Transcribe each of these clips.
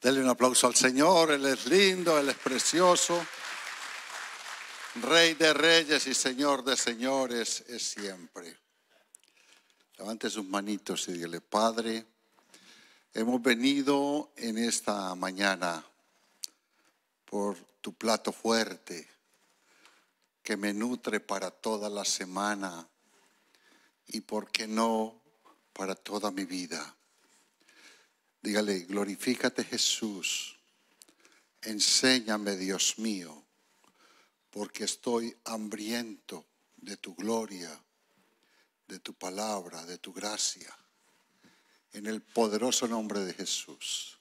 qué un aplauso al Señor, Él es lindo, Él es precioso. Rey de reyes y Señor de señores es siempre. Levante sus manitos y dile Padre, hemos venido en esta mañana por tu plato fuerte que me nutre para toda la semana y, ¿por qué no, para toda mi vida? Dígale, glorifícate Jesús. Enséñame, Dios mío, porque estoy hambriento de tu gloria, de tu palabra, de tu gracia. En el poderoso nombre de Jesús.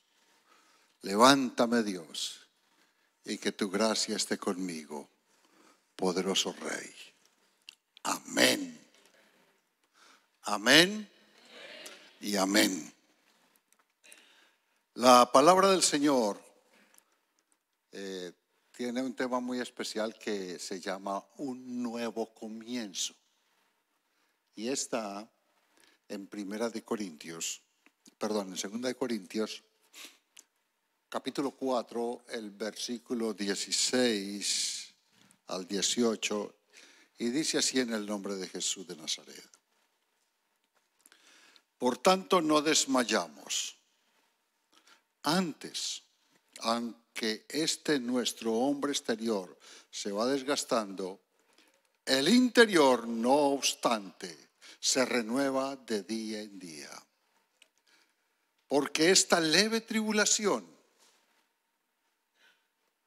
Levántame, Dios, y que tu gracia esté conmigo, poderoso Rey. Amén. Amén y amén. La palabra del Señor eh, tiene un tema muy especial que se llama un nuevo comienzo. Y está en Primera de Corintios, perdón, en Segunda de Corintios, capítulo 4, el versículo 16 al 18, y dice así en el nombre de Jesús de Nazaret. Por tanto, no desmayamos. Antes, aunque este nuestro hombre exterior se va desgastando, el interior, no obstante, se renueva de día en día. Porque esta leve tribulación,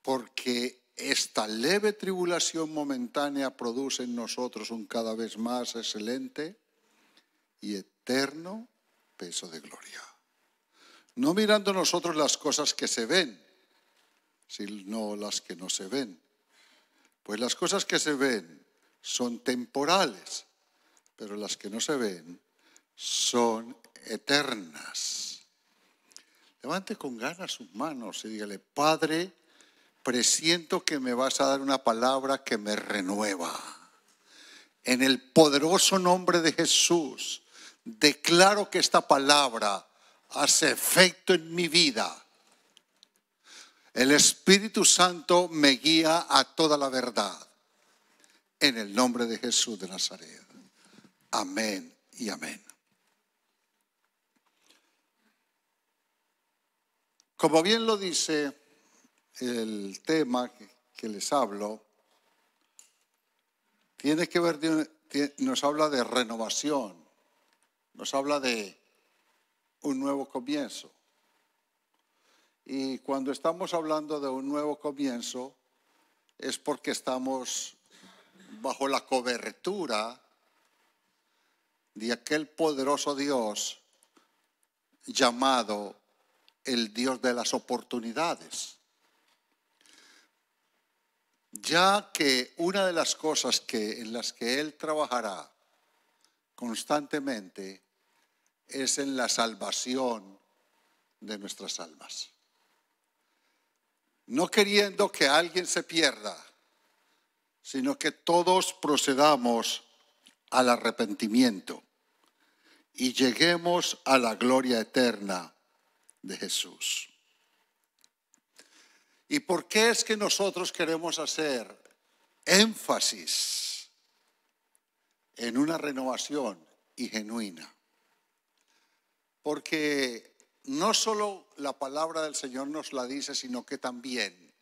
porque esta leve tribulación momentánea produce en nosotros un cada vez más excelente y eterno peso de gloria. No mirando nosotros las cosas que se ven, sino las que no se ven. Pues las cosas que se ven son temporales, pero las que no se ven son eternas. Levante con ganas sus manos y dígale, Padre, presiento que me vas a dar una palabra que me renueva. En el poderoso nombre de Jesús, declaro que esta palabra hace efecto en mi vida. El Espíritu Santo me guía a toda la verdad. En el nombre de Jesús de Nazaret. Amén y amén. Como bien lo dice el tema que les hablo, tiene que ver, nos habla de renovación, nos habla de un nuevo comienzo. Y cuando estamos hablando de un nuevo comienzo, es porque estamos bajo la cobertura de aquel poderoso Dios llamado el Dios de las oportunidades. Ya que una de las cosas que, en las que Él trabajará constantemente es en la salvación de nuestras almas. No queriendo que alguien se pierda, sino que todos procedamos al arrepentimiento y lleguemos a la gloria eterna de Jesús. ¿Y por qué es que nosotros queremos hacer énfasis en una renovación y genuina? porque no solo la palabra del Señor nos la dice, sino que también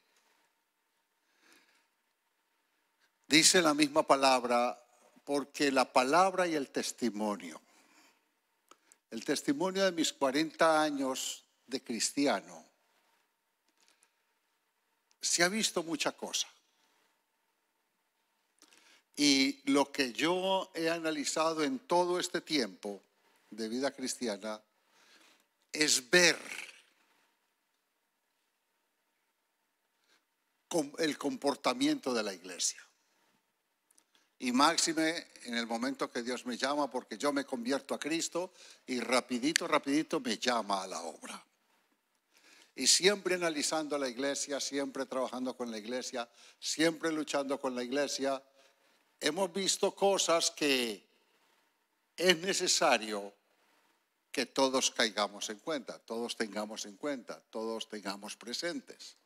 dice la misma palabra, porque la palabra y el testimonio, el testimonio de mis 40 años de cristiano, se ha visto mucha cosa. Y lo que yo he analizado en todo este tiempo de vida cristiana es ver el comportamiento de la iglesia. Y máxime en el momento que Dios me llama, porque yo me convierto a Cristo y rapidito, rapidito me llama a la obra. Y siempre analizando la iglesia, siempre trabajando con la iglesia, siempre luchando con la iglesia, hemos visto cosas que es necesario que todos caigamos en cuenta, todos tengamos en cuenta, todos tengamos presentes.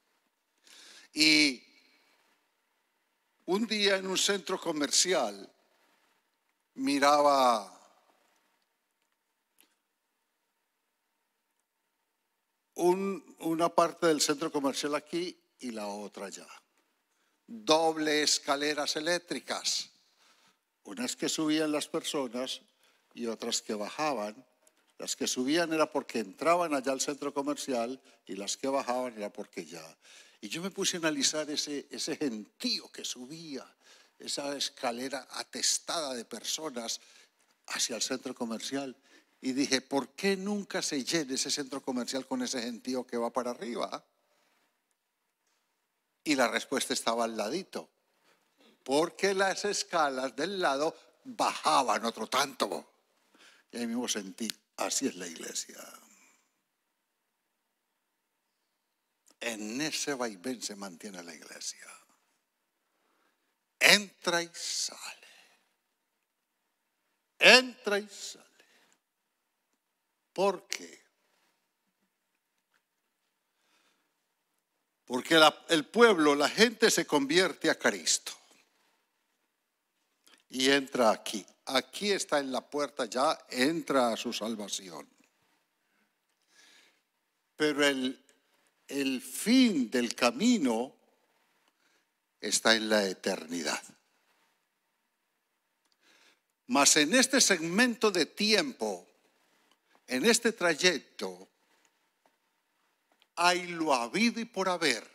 Y un día en un centro comercial miraba una parte del centro comercial aquí y la otra allá. Doble escaleras eléctricas, unas que subían las personas y otras que bajaban las que subían era porque entraban allá al centro comercial y las que bajaban era porque ya. Y yo me puse a analizar ese, ese gentío que subía, esa escalera atestada de personas hacia el centro comercial. Y dije, ¿por qué nunca se llena ese centro comercial con ese gentío que va para arriba? Y la respuesta estaba al ladito, porque las escalas del lado bajaban otro tanto. Y ahí mismo sentí Así es la iglesia. En ese vaivén se mantiene la iglesia. Entra y sale. Entra y sale. ¿Por qué? Porque el pueblo, la gente se convierte a Cristo y entra aquí aquí está en la puerta ya, entra a su salvación. Pero el, fin del camino está en la eternidad. Mas en este segmento de tiempo, en este trayecto, hay lo habido y por haber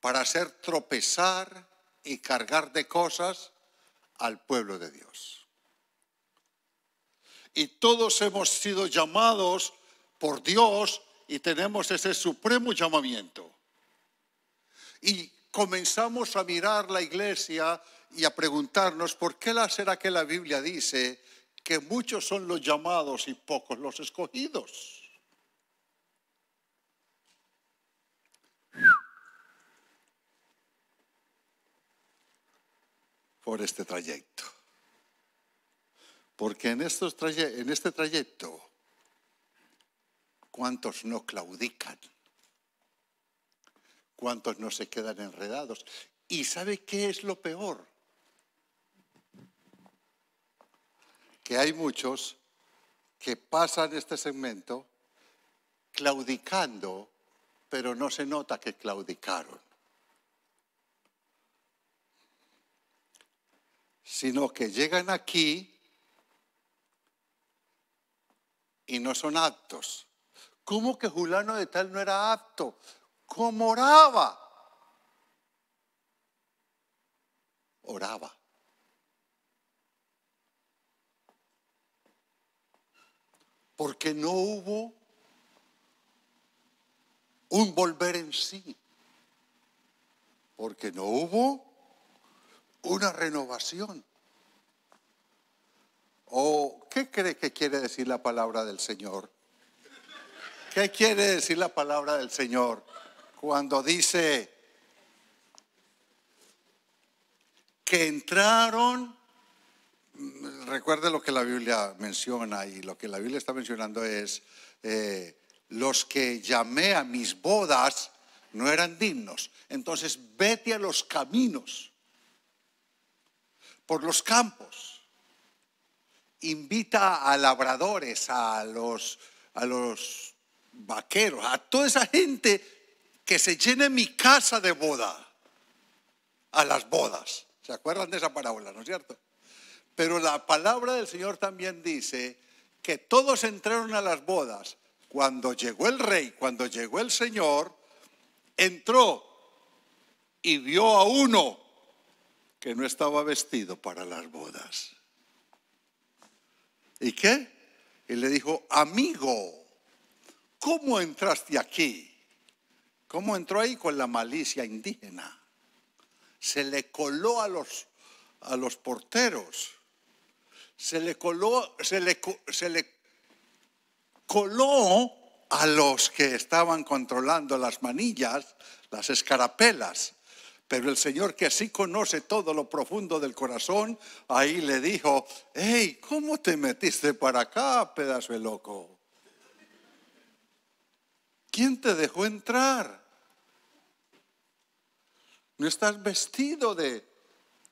para hacer tropezar y cargar de cosas al pueblo de Dios. Y todos hemos sido llamados por Dios y tenemos ese supremo llamamiento. Y comenzamos a mirar la iglesia y a preguntarnos por qué la será que la Biblia dice que muchos son los llamados y pocos los escogidos. por este trayecto. Porque en, estos en este trayecto, ¿cuántos no claudican? ¿Cuántos no se quedan enredados? ¿Y sabe qué es lo peor? Que hay muchos que pasan este segmento claudicando, pero no se nota que claudicaron. sino que llegan aquí y no son aptos. ¿Cómo que Julano de tal no era apto? ¿Cómo oraba? Oraba. Porque no hubo un volver en sí. Porque no hubo una renovación. ¿O qué cree que quiere decir la palabra del Señor? ¿Qué quiere decir la palabra del Señor cuando dice que entraron? Mm, recuerde lo que la Biblia menciona y lo que la Biblia está mencionando es eh, los que llamé a mis bodas no eran dignos. Entonces vete a los caminos por los campos. Invita a labradores, a los, a los vaqueros, a toda esa gente que se llene mi casa de boda, a las bodas. ¿Se acuerdan de esa parábola, no es cierto? Pero la palabra del Señor también dice que todos entraron a las bodas. Cuando llegó el rey, cuando llegó el Señor, entró y vio a uno que no estaba vestido para las bodas. ¿Y qué? Y le dijo, amigo, ¿cómo entraste aquí? ¿Cómo entró ahí con la malicia indígena? Se le coló a los, a los porteros, se le coló, se le coló a los que estaban controlando las manillas, las escarapelas, pero el Señor que así conoce todo lo profundo del corazón, ahí le dijo, hey, ¿cómo te metiste para acá, pedazo de loco? ¿Quién te dejó entrar? No estás vestido de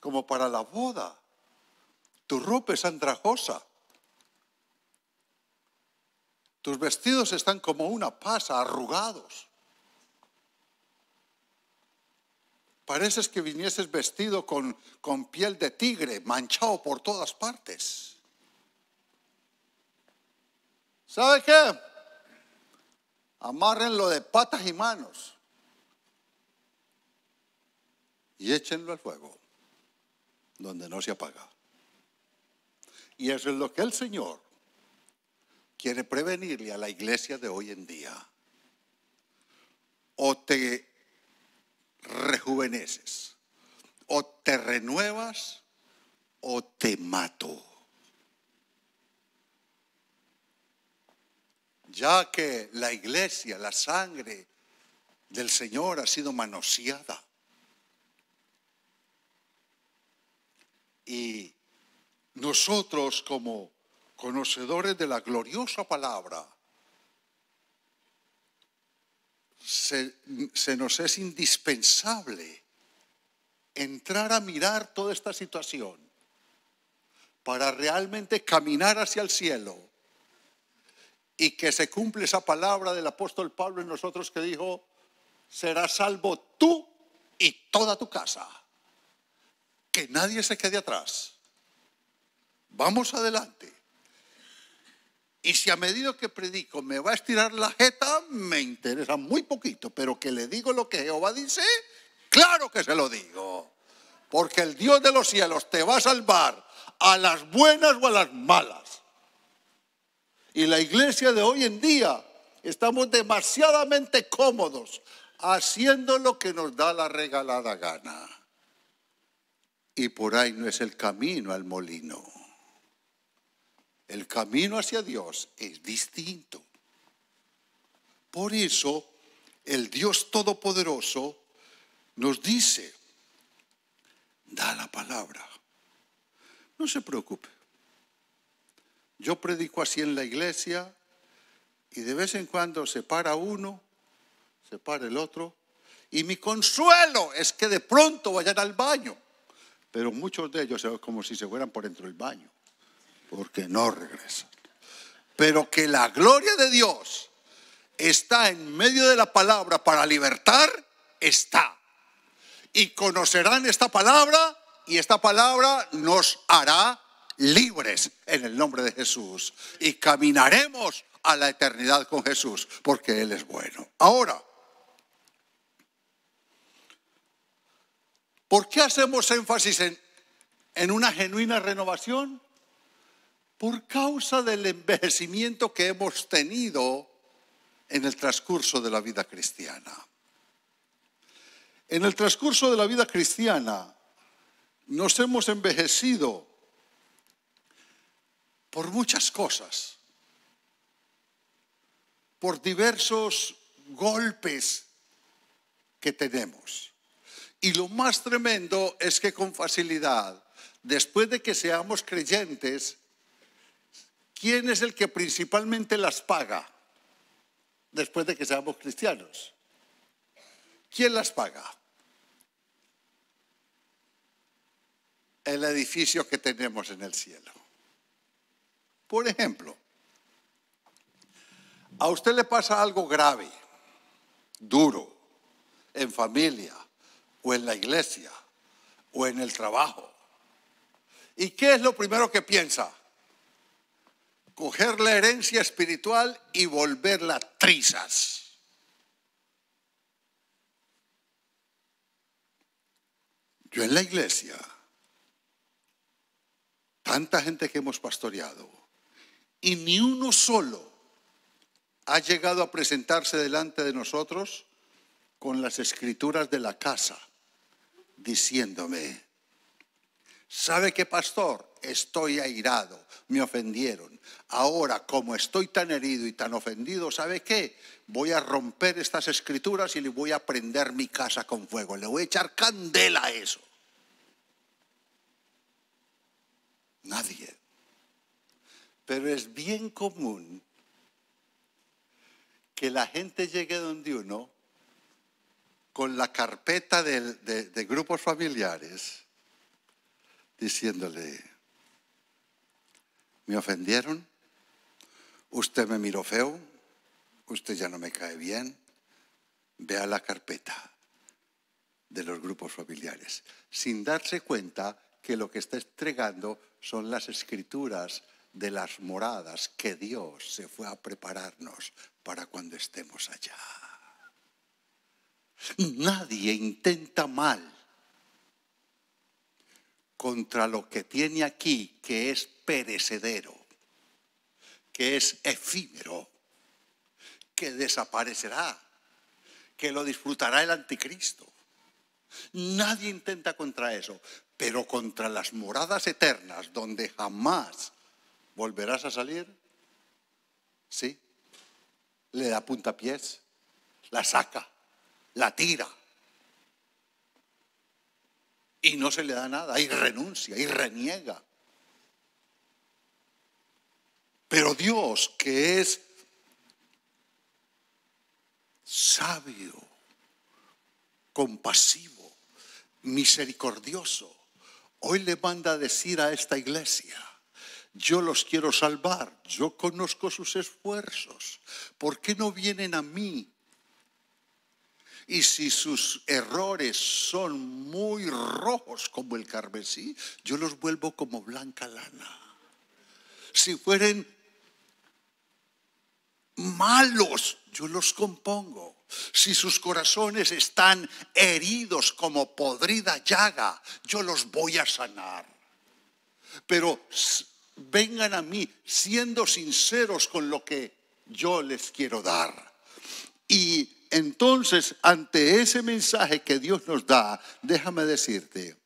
como para la boda. Tu ropa es andrajosa. Tus vestidos están como una pasa, arrugados. Pareces que vinieses vestido con, piel de tigre, manchado por todas partes. ¿Sabe qué? Amárrenlo de patas y manos y échenlo al fuego, donde no se apaga. Y eso es lo que el Señor quiere prevenirle a la iglesia de hoy en día. O te rejuveneces. O te renuevas o te mato. Ya que la iglesia, la sangre del Señor ha sido manoseada. Y nosotros como conocedores de la gloriosa palabra, se, nos es indispensable entrar a mirar toda esta situación para realmente caminar hacia el cielo y que se cumple esa palabra del apóstol Pablo en nosotros que dijo, serás salvo tú y toda tu casa. Que nadie se quede atrás. Vamos adelante. Y si a medida que predico me va a estirar la jeta, me interesa muy poquito, pero que le digo lo que Jehová dice, claro que se lo digo. Porque el Dios de los cielos te va a salvar a las buenas o a las malas. Y la iglesia de hoy en día estamos demasiadamente cómodos haciendo lo que nos da la regalada gana. Y por ahí no es el camino al molino. El camino hacia Dios es distinto. Por eso el Dios Todopoderoso nos dice, da la palabra. No se preocupe. Yo predico así en la iglesia y de vez en cuando se para uno, se para el otro. Y mi consuelo es que de pronto vayan al baño. Pero muchos de ellos es como si se fueran por dentro del baño porque no regresa Pero que la gloria de Dios está en medio de la palabra para libertar, está. Y conocerán esta palabra y esta palabra nos hará libres en el nombre de Jesús. Y caminaremos a la eternidad con Jesús porque Él es bueno. Ahora, ¿por qué hacemos énfasis en, en una genuina renovación? por causa del envejecimiento que hemos tenido en el transcurso de la vida cristiana. En el transcurso de la vida cristiana nos hemos envejecido por muchas cosas, por diversos golpes que tenemos. Y lo más tremendo es que con facilidad, después de que seamos creyentes, ¿quién es el que principalmente las paga después de que seamos cristianos? ¿Quién las paga? El edificio que tenemos en el cielo. Por ejemplo, a usted le pasa algo grave, duro, en familia o en la iglesia o en el trabajo. ¿Y qué es lo primero que piensa? coger la herencia espiritual y volverla trizas. Yo en la iglesia, tanta gente que hemos pastoreado, y ni uno solo ha llegado a presentarse delante de nosotros con las escrituras de la casa, diciéndome, ¿Sabe qué, pastor? Estoy airado, me ofendieron. Ahora, como estoy tan herido y tan ofendido, ¿sabe qué? Voy a romper estas escrituras y le voy a prender mi casa con fuego. Le voy a echar candela a eso. Nadie. Pero es bien común que la gente llegue donde uno con la carpeta de, de grupos familiares diciéndole, me ofendieron, usted me miró feo, usted ya no me cae bien, vea la carpeta de los grupos familiares, sin darse cuenta que lo que está entregando son las escrituras de las moradas que Dios se fue a prepararnos para cuando estemos allá. Nadie intenta mal contra lo que tiene aquí, que es perecedero, que es efímero, que desaparecerá, que lo disfrutará el anticristo. Nadie intenta contra eso, pero contra las moradas eternas, donde jamás volverás a salir, sí, le da puntapiés, la saca, la tira y no se le da nada, y renuncia, y reniega. Pero Dios, que es sabio, compasivo, misericordioso, hoy le manda a decir a esta iglesia, yo los quiero salvar, yo conozco sus esfuerzos, ¿por qué no vienen a mí y si sus errores son muy rojos como el carmesí, yo los vuelvo como blanca lana. Si fueren malos, yo los compongo. Si sus corazones están heridos como podrida llaga, yo los voy a sanar. Pero vengan a mí siendo sinceros con lo que yo les quiero dar. Y entonces, ante ese mensaje que Dios nos da, déjame decirte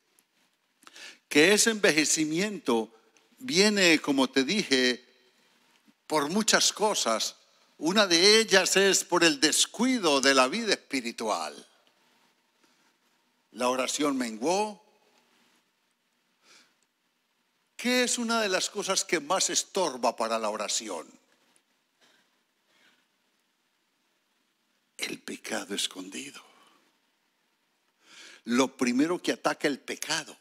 que ese envejecimiento viene, como te dije, por muchas cosas. Una de ellas es por el descuido de la vida espiritual. La oración menguó. ¿Qué es una de las cosas que más estorba para la oración? el pecado escondido. Lo primero que ataca el pecado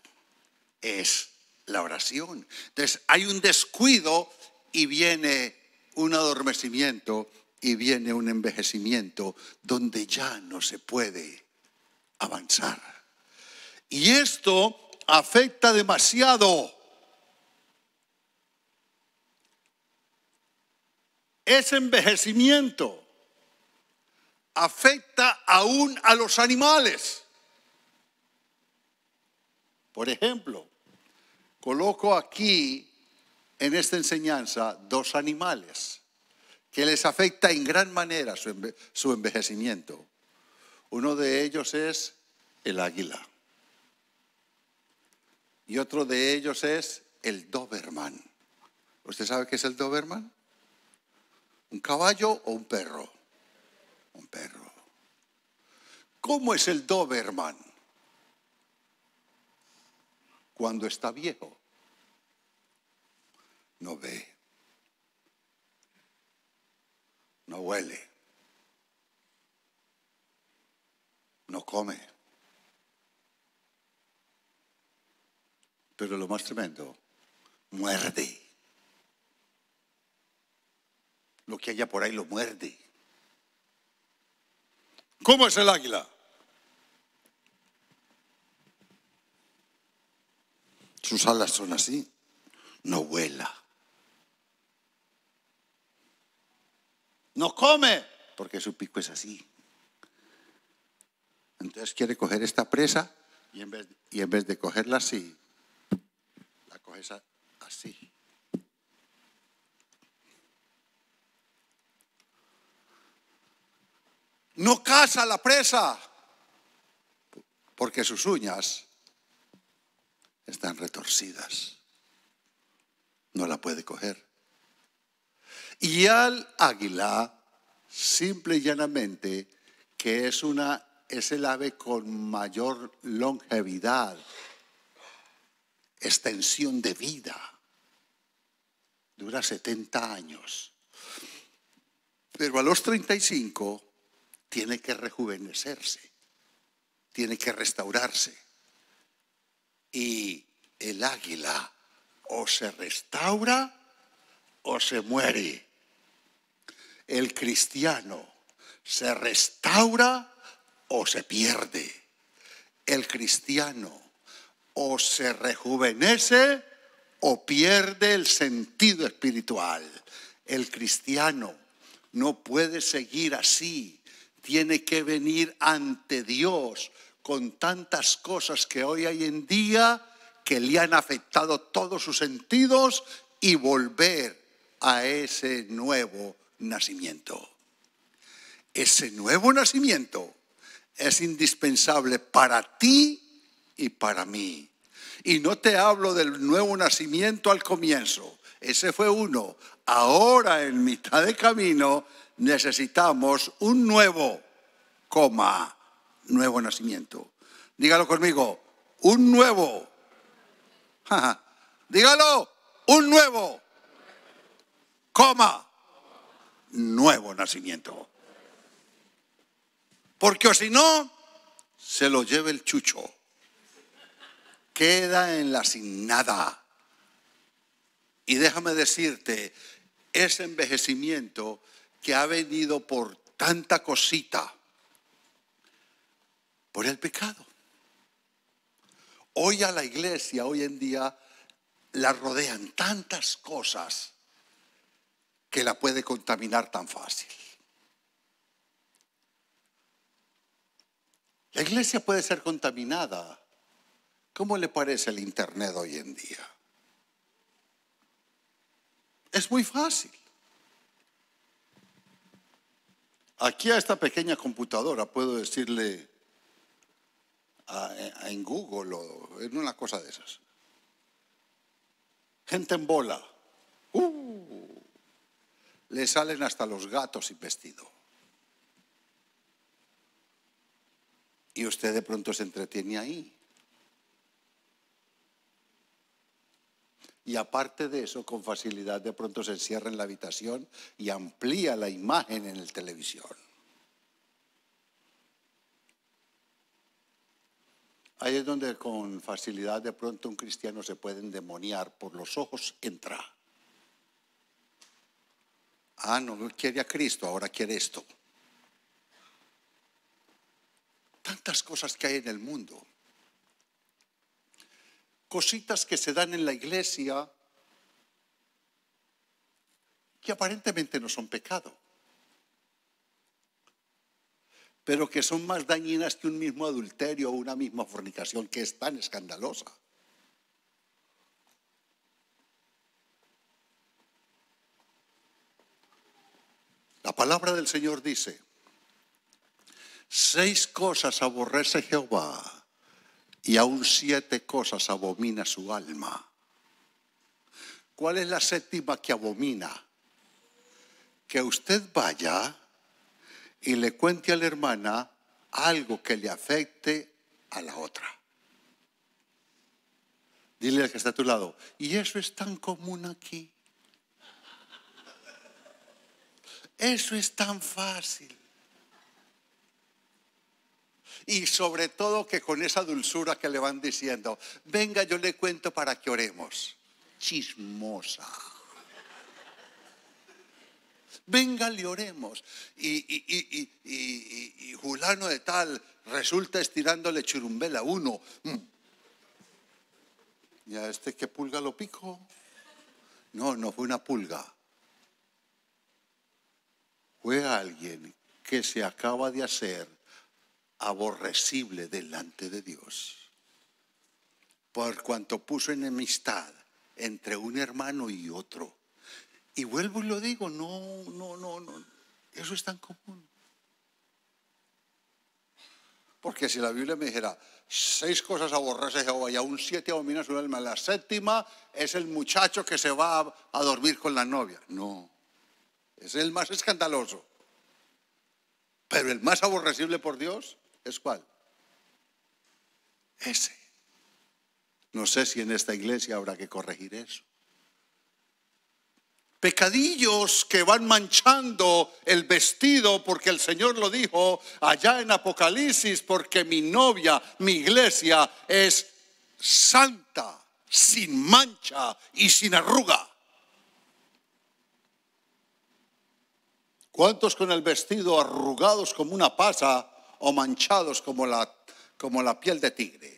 es la oración. Entonces hay un descuido y viene un adormecimiento y viene un envejecimiento donde ya no se puede avanzar. Y esto afecta demasiado. Es envejecimiento afecta aún a los animales. Por ejemplo, coloco aquí en esta enseñanza dos animales que les afecta en gran manera su, envejecimiento. Uno de ellos es el águila y otro de ellos es el Doberman. ¿Usted sabe qué es el Doberman? ¿Un caballo o un perro? ¿Cómo es el Doberman? Cuando está viejo, no ve, no huele, no come. Pero lo más tremendo, muerde. Lo que haya por ahí lo muerde. ¿Cómo es el águila? sus alas son así, no vuela. No come, porque su pico es así. Entonces quiere coger esta presa y en vez, de cogerla así, la coges así. No caza la presa porque sus uñas están retorcidas. No la puede coger. Y al águila, simple y llanamente, que es, una, es el ave con mayor longevidad, extensión de vida, dura 70 años. Pero a los 35 tiene que rejuvenecerse, tiene que restaurarse y el águila o se restaura o se muere. El cristiano se restaura o se pierde. El cristiano o se rejuvenece o pierde el sentido espiritual. El cristiano no puede seguir así. Tiene que venir ante Dios con tantas cosas que hoy hay en día que le han afectado todos sus sentidos y volver a ese nuevo nacimiento. Ese nuevo nacimiento es indispensable para ti y para mí. Y no te hablo del nuevo nacimiento al comienzo, ese fue uno. Ahora en mitad de camino necesitamos un nuevo, coma, nuevo nacimiento. Dígalo conmigo, un nuevo. Dígalo, un nuevo. Coma, nuevo nacimiento. Porque o si no, se lo lleva el chucho. Queda en la sin nada. Y déjame decirte, ese envejecimiento que ha venido por tanta cosita, por el pecado. Hoy a la iglesia, hoy en día, la rodean tantas cosas que la puede contaminar tan fácil. La iglesia puede ser contaminada. ¿Cómo le parece el Internet hoy en día? Es muy fácil. Aquí a esta pequeña computadora puedo decirle, en Google o en una cosa de esas. Gente en bola. Uh, le salen hasta los gatos y vestido. Y usted de pronto se entretiene ahí. Y aparte de eso, con facilidad de pronto se encierra en la habitación y amplía la imagen en el televisión. Ahí es donde con facilidad de pronto un cristiano se puede endemoniar, por los ojos entra. Ah, no quiere a Cristo, ahora quiere esto. Tantas cosas que hay en el mundo. Cositas que se dan en la iglesia que aparentemente no son pecado pero que son más dañinas que un mismo adulterio o una misma fornicación que es tan escandalosa. La palabra del Señor dice, seis cosas aborrece Jehová y aún siete cosas abomina su alma. ¿Cuál es la séptima que abomina? Que usted vaya y le cuente a la hermana algo que le afecte a la otra. Dile al que está a tu lado, y eso es tan común aquí. Eso es tan fácil. Y sobre todo que con esa dulzura que le van diciendo, venga, yo le cuento para que oremos. Chismosa. Venga, le oremos. Y, y, Julano de tal resulta estirándole churumbela uno. Mm. ¿Y a este que pulga lo pico? No, no fue una pulga. Fue alguien que se acaba de hacer aborrecible delante de Dios. Por cuanto puso enemistad entre un hermano y otro. Y vuelvo y lo digo, no, no, no, no. Eso es tan común. Porque si la Biblia me dijera, seis cosas aborrece Jehová y aún siete abomina su alma, la séptima es el muchacho que se va a dormir con la novia. No, es el más escandaloso. Pero el más aborrecible por Dios es cuál? Ese. No sé si en esta iglesia habrá que corregir eso pecadillos que van manchando el vestido, porque el Señor lo dijo allá en Apocalipsis, porque mi novia, mi iglesia es santa, sin mancha y sin arruga. ¿Cuántos con el vestido arrugados como una pasa o manchados como la, como la piel de tigre?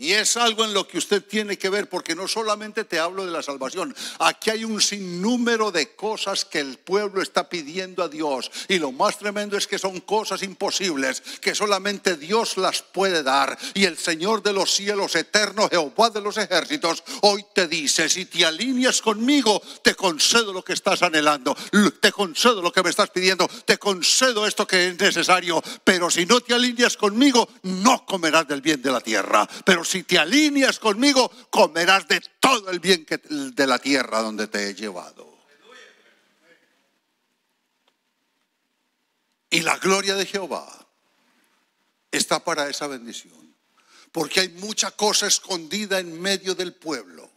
Y es algo en lo que usted tiene que ver, porque no solamente te hablo de la salvación, aquí hay un sinnúmero de cosas que el pueblo está pidiendo a Dios. Y lo más tremendo es que son cosas imposibles, que solamente Dios las puede dar. Y el Señor de los cielos, eterno Jehová de los ejércitos, hoy te dice, si te alineas conmigo, te concedo lo que estás anhelando, te concedo lo que me estás pidiendo, te concedo esto que es necesario, pero si no te alineas conmigo, no comerás del bien de la tierra. Pero si te alineas conmigo, comerás de todo el bien que, de la tierra donde te he llevado. Y la gloria de Jehová está para esa bendición. Porque hay mucha cosa escondida en medio del pueblo.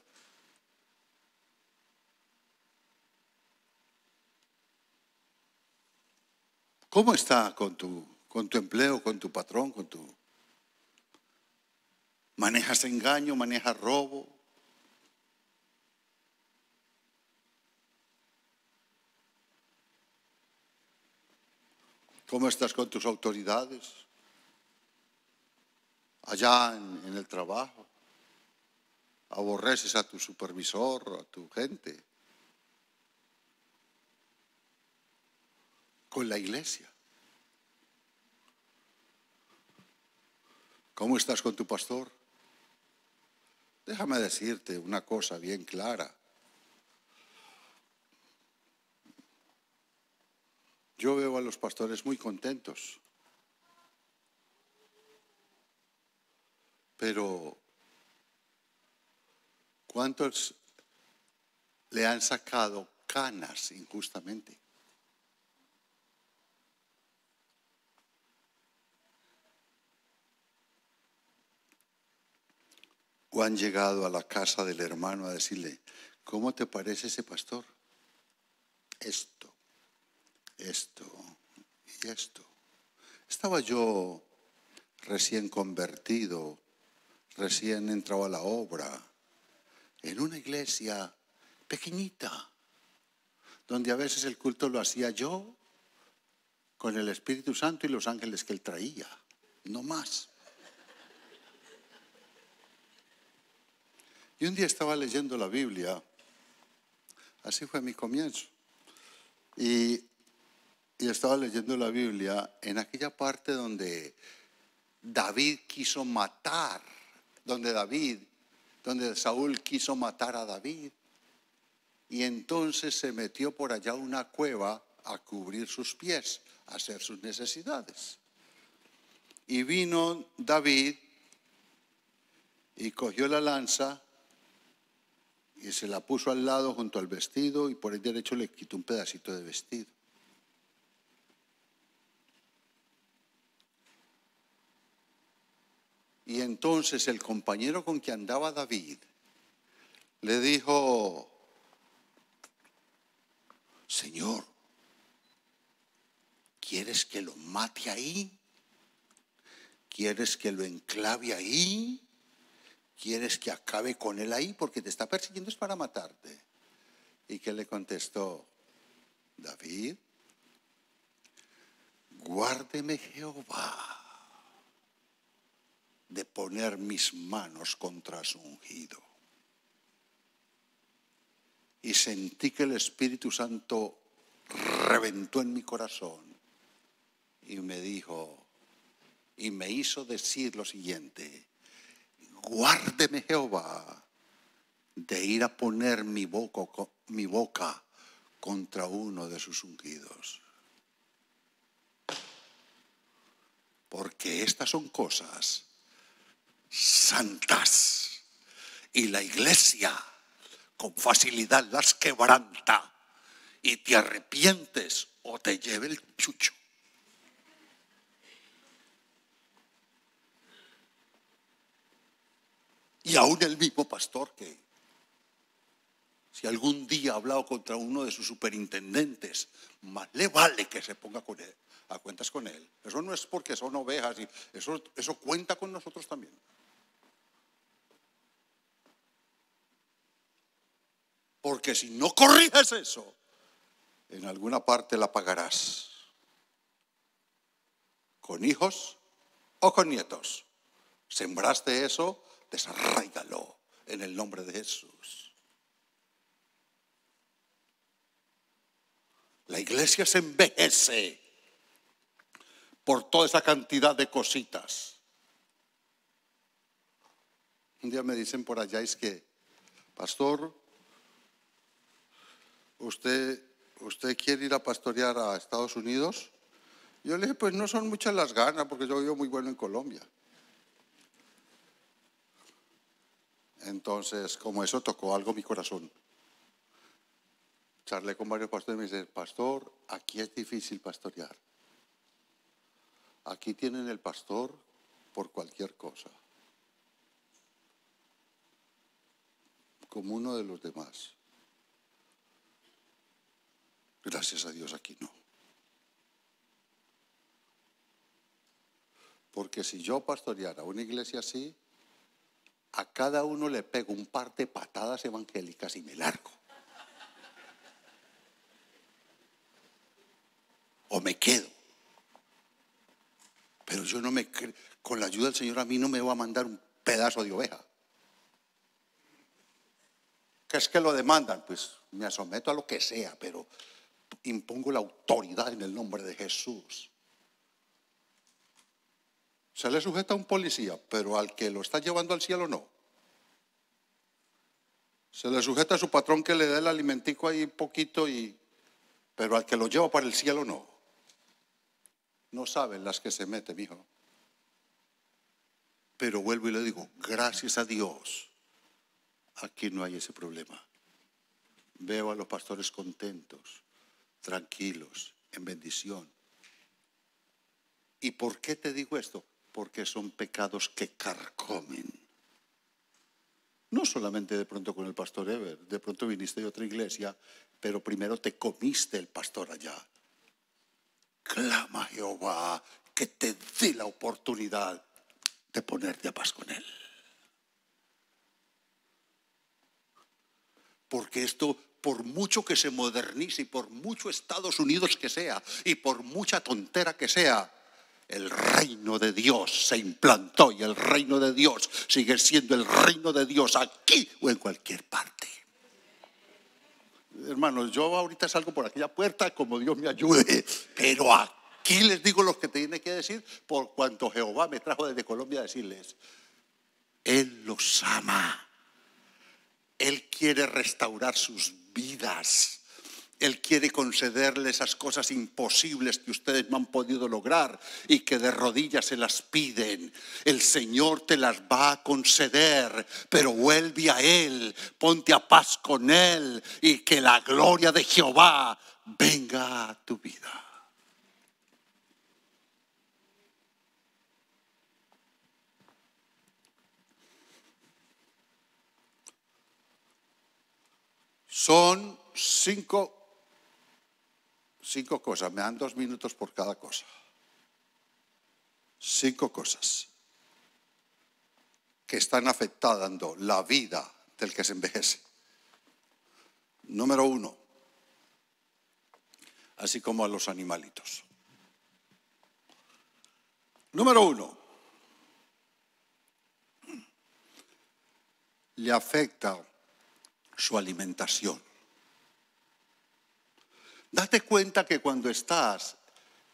¿Cómo está con tu, con tu empleo, con tu patrón, con tu... Manejas engaño, manejas robo. ¿Cómo estás con tus autoridades? Allá en, el trabajo. Aborreces a tu supervisor, a tu gente. Con la iglesia. ¿Cómo estás con tu pastor? Déjame decirte una cosa bien clara. Yo veo a los pastores muy contentos, pero ¿cuántos le han sacado canas injustamente? o han llegado a la casa del hermano a decirle, ¿cómo te parece ese pastor? Esto, esto y esto. Estaba yo recién convertido, recién entrado a la obra, en una iglesia pequeñita, donde a veces el culto lo hacía yo con el Espíritu Santo y los ángeles que él traía, no más. Y un día estaba leyendo la Biblia, así fue mi comienzo, y, estaba leyendo la Biblia en aquella parte donde David quiso matar, donde David, donde Saúl quiso matar a David. Y entonces se metió por allá una cueva a cubrir sus pies, a hacer sus necesidades. Y vino David y cogió la lanza y se la puso al lado junto al vestido y por el derecho le quitó un pedacito de vestido. Y entonces el compañero con que andaba David le dijo, Señor, ¿quieres que lo mate ahí? ¿Quieres que lo enclave ahí? ¿quieres que acabe con él ahí? Porque te está persiguiendo es para matarte. ¿Y qué le contestó? David, guárdeme Jehová de poner mis manos contra su ungido. Y sentí que el Espíritu Santo reventó en mi corazón y me dijo, y me hizo decir lo siguiente, guárdeme Jehová de ir a poner mi, boca, contra uno de sus ungidos. Porque estas son cosas santas y la iglesia con facilidad las quebranta y te arrepientes o te lleve el chucho. Y aún el mismo pastor que, si algún día ha hablado contra uno de sus superintendentes, más le vale que se ponga con él, a cuentas con él. Eso no es porque son ovejas, eso, eso cuenta con nosotros también. Porque si no corriges eso, en alguna parte la pagarás. Con hijos o con nietos. Sembraste eso Desarraigalo en el nombre de Jesús. La iglesia se envejece por toda esa cantidad de cositas. Un día me dicen por allá es que, pastor, usted, usted quiere ir a pastorear a Estados Unidos. Yo le dije, pues no son muchas las ganas porque yo vivo muy bueno en Colombia. Entonces, como eso tocó algo mi corazón. Charlé con varios pastores y me dice, pastor, aquí es difícil pastorear. Aquí tienen el pastor por cualquier cosa. Como uno de los demás. Gracias a Dios aquí no. Porque si yo pastoreara una iglesia así, a cada uno le pego un par de patadas evangélicas y me largo. O me quedo. Pero yo no me con la ayuda del Señor a mí no me va a mandar un pedazo de oveja. ¿Qué es que lo demandan? Pues me someto a lo que sea, pero impongo la autoridad en el nombre de Jesús. Se le sujeta a un policía, pero al que lo está llevando al cielo no. Se le sujeta a su patrón que le dé el alimentico ahí poquito, y, pero al que lo lleva para el cielo no. No saben las que se mete, hijo. Pero vuelvo y le digo, gracias a Dios, aquí no hay ese problema. Veo a los pastores contentos, tranquilos, en bendición. ¿Y por qué te digo esto? porque son pecados que carcomen. No solamente de pronto con el pastor Ever, de pronto viniste de otra iglesia, pero primero te comiste el pastor allá. Clama Jehová que te dé la oportunidad de ponerte a paz con Él. Porque esto, por mucho que se modernice y por mucho Estados Unidos que sea y por mucha tontera que sea, el reino de Dios se implantó y el reino de Dios sigue siendo el reino de Dios aquí o en cualquier parte. Hermanos, yo ahorita salgo por aquella puerta como Dios me ayude, pero aquí les digo lo que tiene que decir por cuanto Jehová me trajo desde Colombia a decirles, Él los ama, Él quiere restaurar sus vidas. Él quiere concederle esas cosas imposibles que ustedes no han podido lograr y que de rodillas se las piden. El Señor te las va a conceder, pero vuelve a Él, ponte a paz con Él y que la gloria de Jehová venga a tu vida. Son cinco cinco cosas, me dan dos minutos por cada cosa. Cinco cosas que están afectando la vida del que se envejece. Número uno, así como a los animalitos. Número uno, le afecta su alimentación. Date cuenta que cuando estás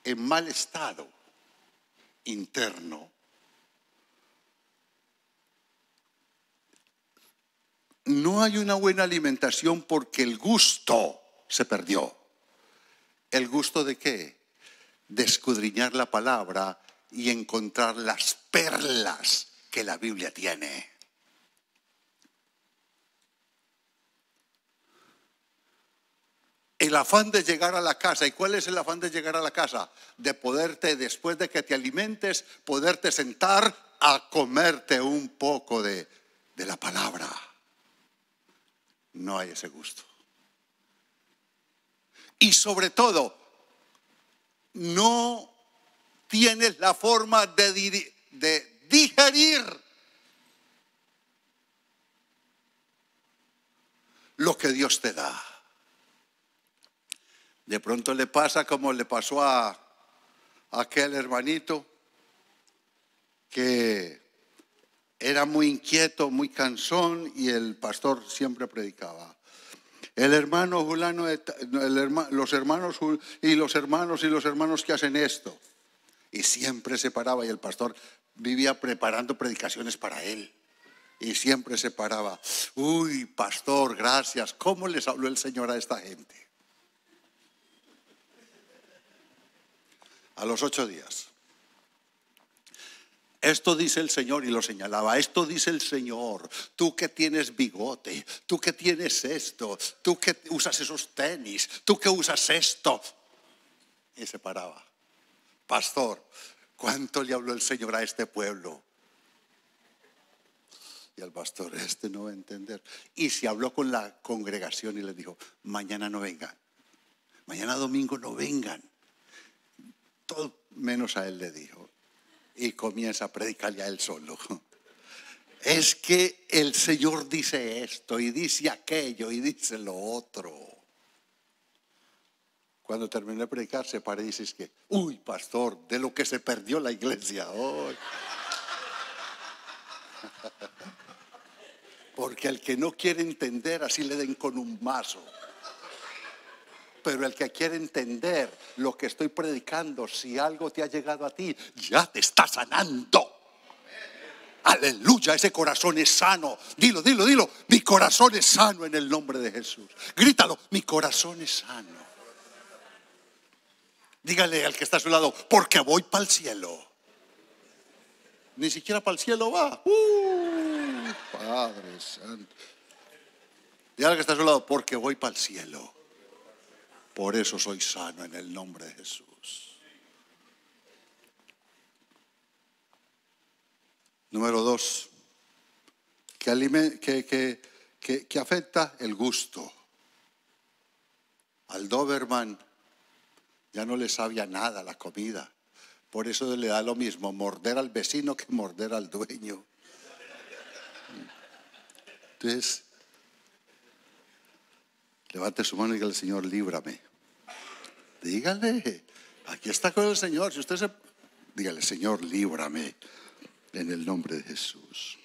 en mal estado interno, no hay una buena alimentación porque el gusto se perdió. ¿El gusto de qué? De escudriñar la palabra y encontrar las perlas que la Biblia tiene. El afán de llegar a la casa. ¿Y cuál es el afán de llegar a la casa? De poderte, después de que te alimentes, poderte sentar a comerte un poco de, de la palabra. No hay ese gusto. Y sobre todo, no tienes la forma de, de digerir lo que Dios te da. De pronto le pasa como le pasó a, aquel hermanito que era muy inquieto, muy cansón y el pastor siempre predicaba. El hermano Julano, los hermanos y los hermanos y los hermanos que hacen esto. Y siempre se paraba y el pastor vivía preparando predicaciones para él. Y siempre se paraba. Uy, pastor, gracias. ¿Cómo les habló el Señor a esta gente? a los ocho días. Esto dice el Señor y lo señalaba, esto dice el Señor, tú que tienes bigote, tú que tienes esto, tú que usas esos tenis, tú que usas esto. Y se paraba. Pastor, ¿cuánto le habló el Señor a este pueblo? Y al pastor, este no va a entender. Y se habló con la congregación y le dijo, mañana no vengan, mañana domingo no vengan todo menos a él le dijo. Y comienza a predicar a él solo. Es que el Señor dice esto y dice aquello y dice lo otro. Cuando terminó de predicar se para que, uy, pastor, de lo que se perdió la iglesia hoy. Porque al que no quiere entender, así le den con un mazo. Pero el que quiere entender lo que estoy predicando, si algo te ha llegado a ti, ya te está sanando. Aleluya, ese corazón es sano. Dilo, dilo, dilo. Mi corazón es sano en el nombre de Jesús. Grítalo, mi corazón es sano. Dígale al que está a su lado, porque voy para el cielo. Ni siquiera para el cielo va. Uh, Padre Santo. Dígale al que está a su lado, porque voy para el cielo. Por eso soy sano en el nombre de Jesús. Número dos, que, que, afecta el gusto. Al Doberman ya no le sabía nada la comida. Por eso le da lo mismo morder al vecino que morder al dueño. Entonces, levante su mano y diga al Señor, líbrame dígale, aquí está con el Señor, si usted se... Dígale, Señor, líbrame en el nombre de Jesús.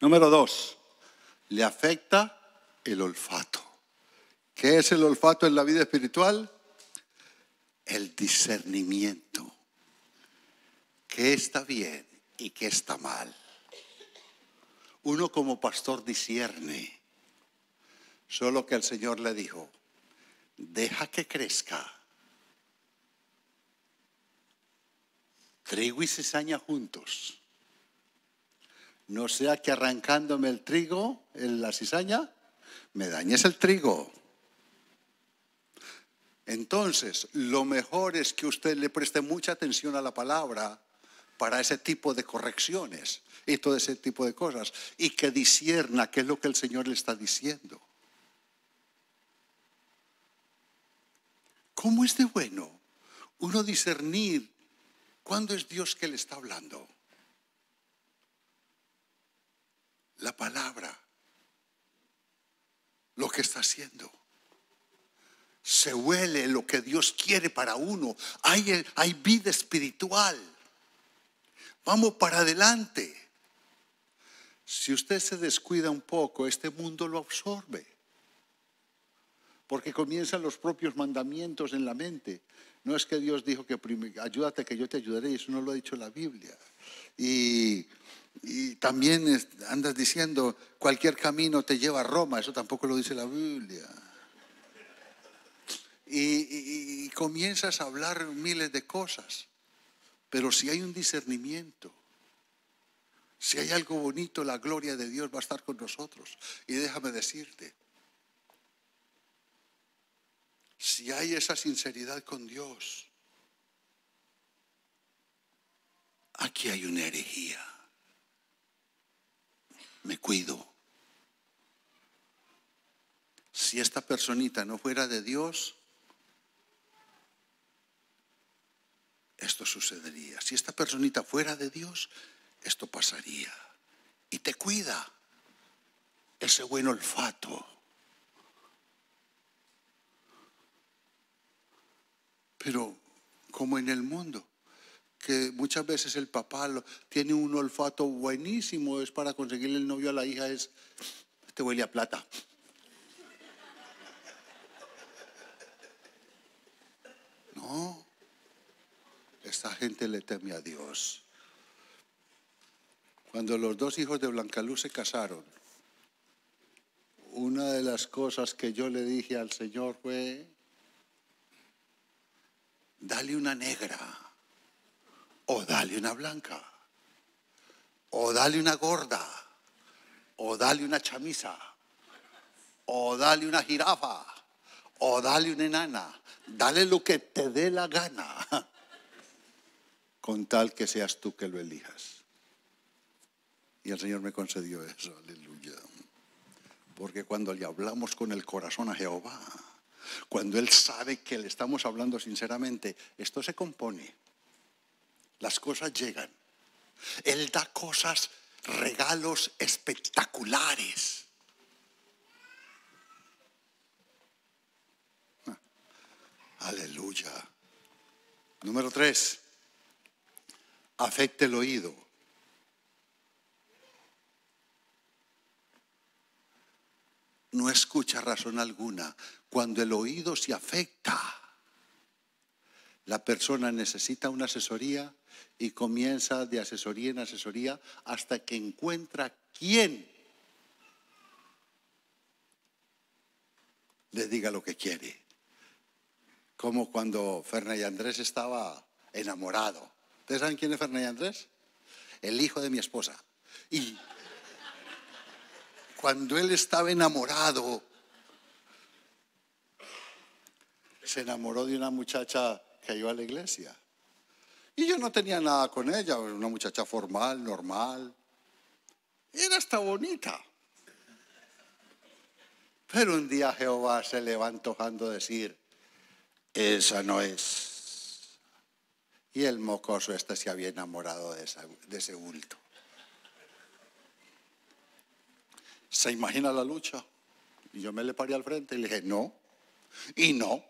Número dos, le afecta el olfato. ¿Qué es el olfato en la vida espiritual? El discernimiento. ¿Qué está bien y qué está mal? Uno como pastor discierne. Solo que el Señor le dijo, deja que crezca. Trigo y cizaña juntos. No sea que arrancándome el trigo, en la cizaña, me dañes el trigo. Entonces, lo mejor es que usted le preste mucha atención a la palabra para ese tipo de correcciones y todo ese tipo de cosas y que disierna qué es lo que el Señor le está diciendo. ¿Cómo es de bueno uno discernir cuándo es Dios que le está hablando? La palabra, lo que está haciendo. Se huele lo que Dios quiere para uno. Hay, hay vida espiritual. Vamos para adelante. Si usted se descuida un poco, este mundo lo absorbe porque comienzan los propios mandamientos en la mente. No es que Dios dijo que ayúdate, que yo te ayudaré, eso no lo ha dicho la Biblia. Y, también andas diciendo, cualquier camino te lleva a Roma, eso tampoco lo dice la Biblia. y comienzas a hablar miles de cosas, pero si hay un discernimiento, si hay algo bonito, la gloria de Dios va a estar con nosotros. Y déjame decirte, si hay esa sinceridad con Dios, aquí hay una herejía. Me cuido. Si esta personita no fuera de Dios, esto sucedería. Si esta personita fuera de Dios, esto pasaría. Y te cuida ese buen olfato pero como en el mundo, que muchas veces el papá tiene un olfato buenísimo, es para conseguirle el novio a la hija, es, te este huele a plata. No, esta gente le teme a Dios. Cuando los dos hijos de Blanca Luz se casaron, una de las cosas que yo le dije al Señor fue, dale una negra, o dale una blanca, o dale una gorda, o dale una chamisa, o dale una jirafa, o dale una enana, dale lo que te dé la gana, con tal que seas tú que lo elijas. Y el Señor me concedió eso, aleluya. Porque cuando le hablamos con el corazón a Jehová, cuando Él sabe que le estamos hablando sinceramente, esto se compone. Las cosas llegan. Él da cosas, regalos espectaculares. Ah, aleluya. Número tres, afecte el oído. No escucha razón alguna cuando el oído se afecta, la persona necesita una asesoría y comienza de asesoría en asesoría hasta que encuentra quién le diga lo que quiere. Como cuando Fernández Andrés estaba enamorado. ¿Ustedes saben quién es Fernández Andrés? El hijo de mi esposa. Y cuando él estaba enamorado, se enamoró de una muchacha que iba a la iglesia. Y yo no tenía nada con ella, una muchacha formal, normal. Era hasta bonita. Pero un día Jehová se le va antojando decir, esa no es. Y el mocoso este se había enamorado de, esa, de ese bulto. ¿Se imagina la lucha? Y yo me le paré al frente y le dije, no, y no,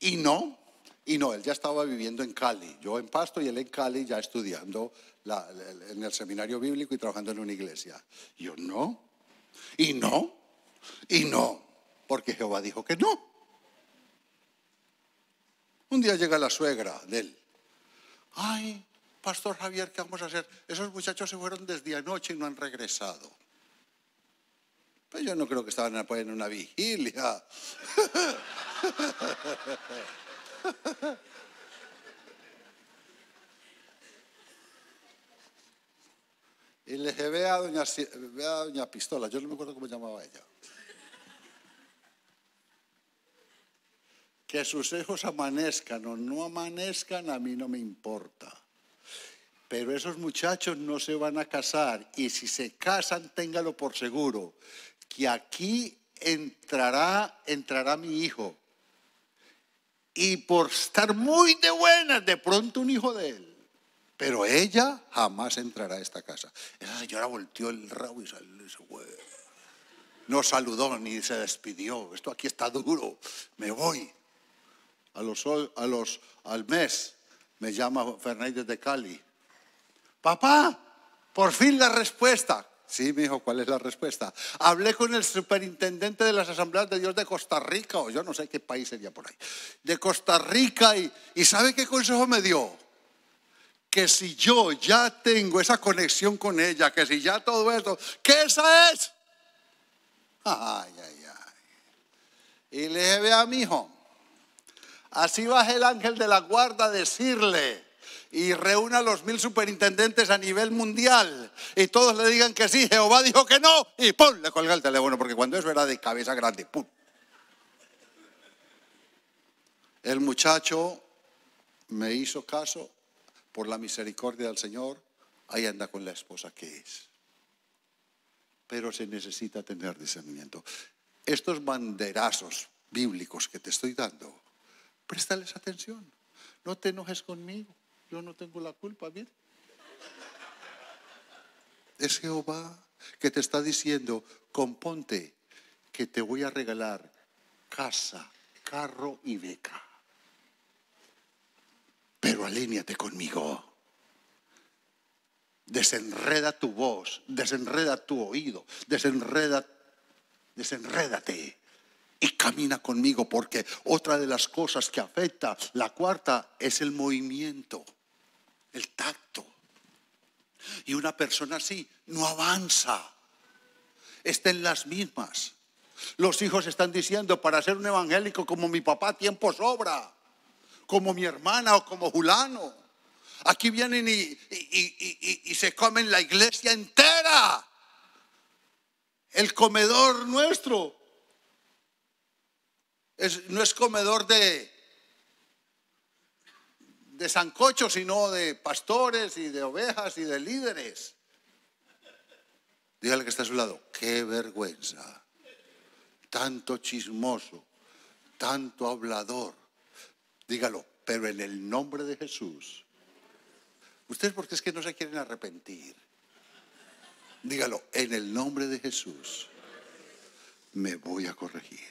y no, y no, él ya estaba viviendo en Cali, yo en Pasto y él en Cali ya estudiando en el seminario bíblico y trabajando en una iglesia. Y yo no, y no, y no, porque Jehová dijo que no. Un día llega la suegra de él. Ay, Pastor Javier, ¿qué vamos a hacer? Esos muchachos se fueron desde anoche y no han regresado. Pues yo no creo que estaban poner una vigilia. Y le dije, ve doña, doña Pistola, yo no me acuerdo cómo llamaba ella. Que sus hijos amanezcan o no amanezcan a mí no me importa. Pero esos muchachos no se van a casar y si se casan, téngalo por seguro que aquí entrará, entrará mi hijo. Y por estar muy de buenas, de pronto un hijo de él. Pero ella jamás entrará a esta casa. Esa señora volteó el rabo y salió No saludó ni se despidió. Esto aquí está duro. Me voy. a los, al mes me llama Fernández de Cali. Papá, por fin la respuesta. Sí, mi hijo, ¿cuál es la respuesta? Hablé con el superintendente de las Asambleas de Dios de Costa Rica, o yo no sé qué país sería por ahí, de Costa Rica, y, ¿sabe qué consejo me dio? Que si yo ya tengo esa conexión con ella, que si ya todo esto... ¿Qué esa es. Ay, ay, ay. Y le dije, vea, mi hijo, así baja el ángel de la guarda a decirle y reúna a los mil superintendentes a nivel mundial y todos le digan que sí, Jehová dijo que no y ¡pum! le colga el teléfono porque cuando eso era de cabeza grande, ¡pum! El muchacho me hizo caso por la misericordia del Señor, ahí anda con la esposa que es. Pero se necesita tener discernimiento. Estos banderazos bíblicos que te estoy dando, préstales atención. No te enojes conmigo. Yo no tengo la culpa, ¿bien? Es Jehová que te está diciendo, componte, que te voy a regalar casa, carro y beca. Pero aléñate conmigo. Desenreda tu voz, desenreda tu oído, desenreda, desenrédate y camina conmigo porque otra de las cosas que afecta, la cuarta, es el movimiento el tacto. Y una persona así no avanza, está las mismas. Los hijos están diciendo, para ser un evangélico como mi papá, tiempo sobra, como mi hermana o como Julano. Aquí vienen y, se comen la iglesia entera, el comedor nuestro. Es, no es comedor de, de sancocho, sino de pastores y de ovejas y de líderes. Dígale que está a su lado, qué vergüenza. Tanto chismoso, tanto hablador. Dígalo, pero en el nombre de Jesús. Ustedes porque es que no se quieren arrepentir. Dígalo, en el nombre de Jesús me voy a corregir.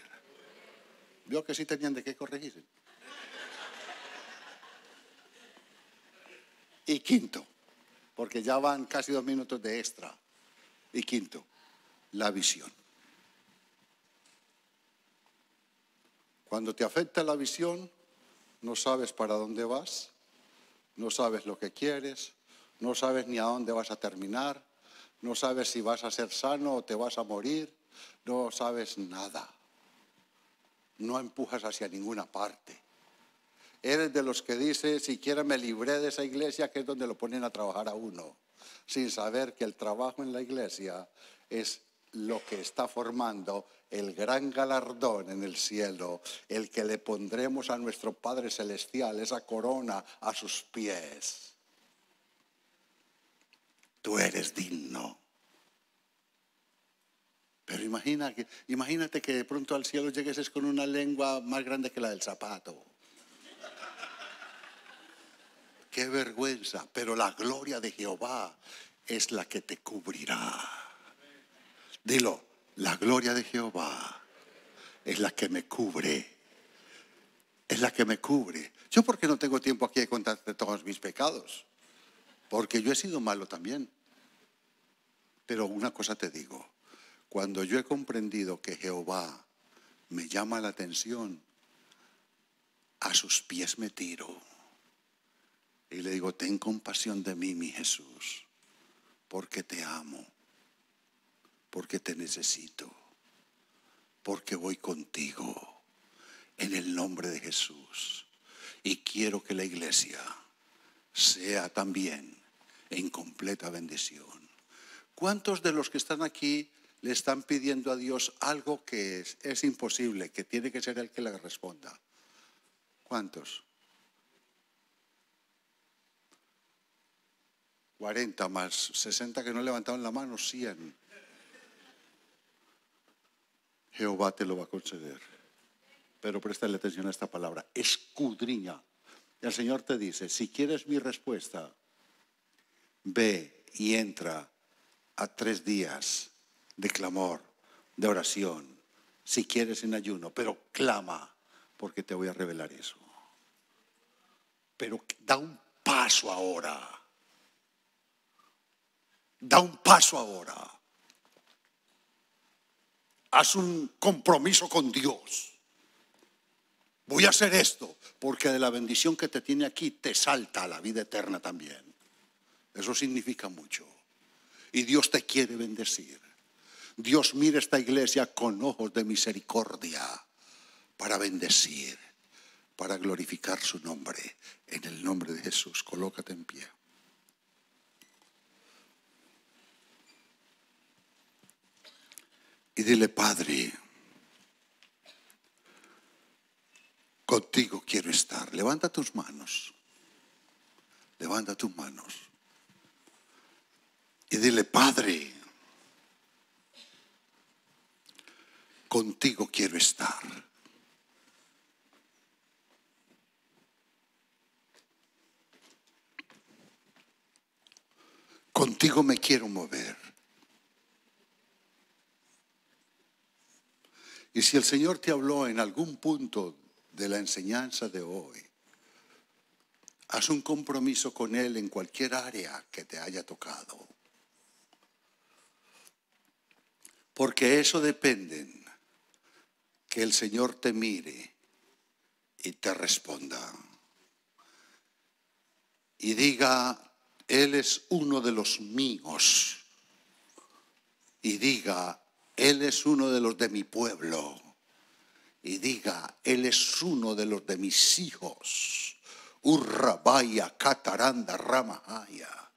Vio que sí tenían de qué corregirse. y quinto, porque ya van casi dos minutos de extra. Y quinto, la visión. Cuando te afecta la visión, no sabes para dónde vas, no sabes lo que quieres, no sabes ni a dónde vas a terminar, no sabes si vas a ser sano o te vas a morir, no sabes nada. No empujas hacia ninguna parte. Eres de los que dice, siquiera me libré de esa iglesia que es donde lo ponen a trabajar a uno, sin saber que el trabajo en la iglesia es lo que está formando el gran galardón en el cielo, el que le pondremos a nuestro Padre Celestial, esa corona a sus pies. Tú eres digno. Pero imagina, imagínate que de pronto al cielo llegues con una lengua más grande que la del zapato qué vergüenza, pero la gloria de Jehová es la que te cubrirá. Dilo, la gloria de Jehová es la que me cubre. Es la que me cubre. Yo porque no tengo tiempo aquí de contarte todos mis pecados, porque yo he sido malo también. Pero una cosa te digo, cuando yo he comprendido que Jehová me llama la atención, a sus pies me tiro. Y le digo, ten compasión de mí, mi Jesús, porque te amo, porque te necesito, porque voy contigo en el nombre de Jesús. Y quiero que la iglesia sea también en completa bendición. ¿Cuántos de los que están aquí le están pidiendo a Dios algo que es, imposible, que tiene que ser el que le responda? ¿Cuántos? 40 más 60 que no levantaron la mano, 100. Jehová te lo va a conceder. Pero préstale atención a esta palabra, escudriña. El Señor te dice, si quieres mi respuesta, ve y entra a tres días de clamor, de oración, si quieres en ayuno, pero clama, porque te voy a revelar eso. Pero da un paso ahora Da un paso ahora. Haz un compromiso con Dios. Voy a hacer esto porque de la bendición que te tiene aquí te salta la vida eterna también. Eso significa mucho. Y Dios te quiere bendecir. Dios mira esta iglesia con ojos de misericordia para bendecir, para glorificar su nombre. En el nombre de Jesús, colócate en pie. y dile, Padre, contigo quiero estar. Levanta tus manos. Levanta tus manos. Y dile, Padre, contigo quiero estar. Contigo me quiero mover. Y si el Señor te habló en algún punto de la enseñanza de hoy, haz un compromiso con Él en cualquier área que te haya tocado. Porque eso depende que el Señor te mire y te responda. Y diga, Él es uno de los míos. Y diga, él es uno de los de mi pueblo. Y diga, Él es uno de los de mis hijos. Urrabaya, Cataranda, Ramahaya.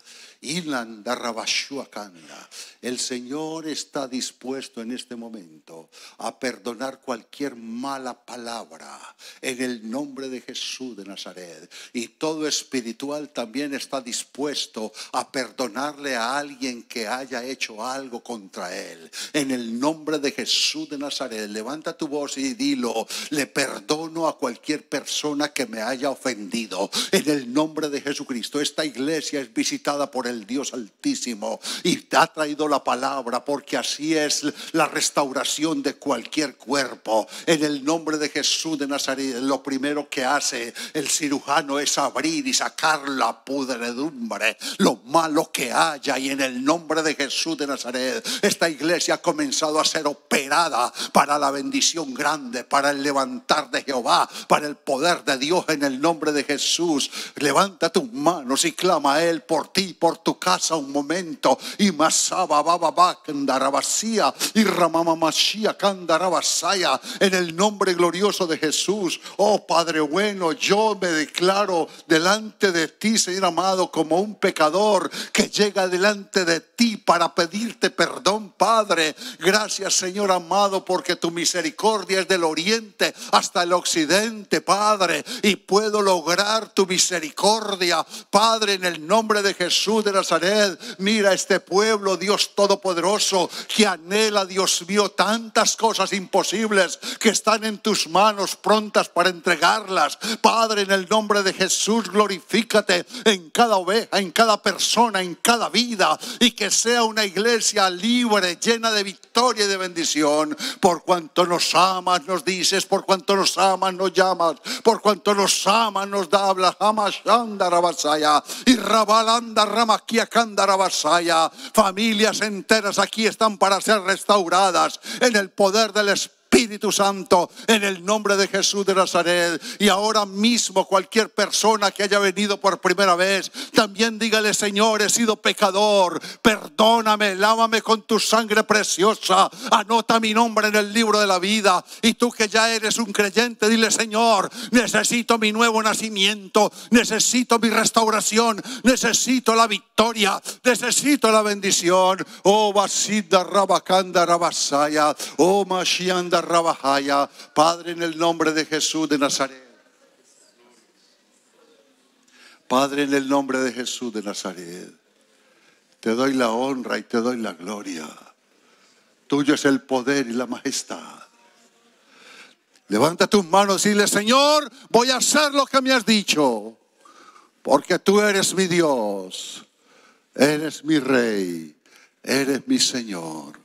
El Señor está dispuesto en este momento a perdonar cualquier mala palabra en el nombre de Jesús de Nazaret. Y todo espiritual también está dispuesto a perdonarle a alguien que haya hecho algo contra él. En el nombre de Jesús de Nazaret, levanta tu voz y dilo, le perdono a cualquier persona que me haya ofendido. En el nombre de Jesucristo, esta iglesia es visitada por el el Dios Altísimo y ha traído la palabra porque así es la restauración de cualquier cuerpo. En el nombre de Jesús de Nazaret, lo primero que hace el cirujano es abrir y sacar la pudredumbre, lo malo que haya y en el nombre de Jesús de Nazaret, esta iglesia ha comenzado a ser operada para la bendición grande, para el levantar de Jehová, para el poder de Dios en el nombre de Jesús. Levanta tus manos y clama a Él por ti, por tu casa un momento. Y masaba baba bacía y ramamamashia candarabasaya en el nombre glorioso de Jesús. Oh Padre bueno, yo me declaro delante de ti, Señor amado, como un pecador que llega delante de ti para pedirte perdón, Padre. Gracias, Señor amado, porque tu misericordia es del oriente hasta el occidente, Padre, y puedo lograr tu misericordia, Padre, en el nombre de Jesús de Nazaret, mira este pueblo, Dios Todopoderoso, que anhela, Dios vio tantas cosas imposibles que están en tus manos prontas para entregarlas. Padre, en el nombre de Jesús, glorifícate en cada oveja, en cada persona, en cada vida, y que sea una iglesia libre, llena de victoria y de bendición. Por cuanto nos amas, nos dices, por cuanto nos amas, nos llamas, por cuanto nos amas, nos da hablas. anda Rabasaya y Rabalanda Rama aquí a Familias enteras aquí están para ser restauradas en el poder del Espíritu Espíritu Santo en el nombre de Jesús de Nazaret. Y ahora mismo cualquier persona que haya venido por primera vez, también dígale, Señor, he sido pecador, perdóname, lávame con tu sangre preciosa, anota mi nombre en el libro de la vida. Y tú que ya eres un creyente, dile, Señor, necesito mi nuevo nacimiento, necesito mi restauración, necesito la victoria, necesito la bendición. Oh, Basida Rabakanda Rabasaya, oh, Mashianda Rabajaya, Padre, en el nombre de Jesús de Nazaret. Padre, en el nombre de Jesús de Nazaret, te doy la honra y te doy la gloria. Tuyo es el poder y la majestad. Levanta tus manos y dile, Señor, voy a hacer lo que me has dicho, porque tú eres mi Dios, eres mi Rey, eres mi Señor.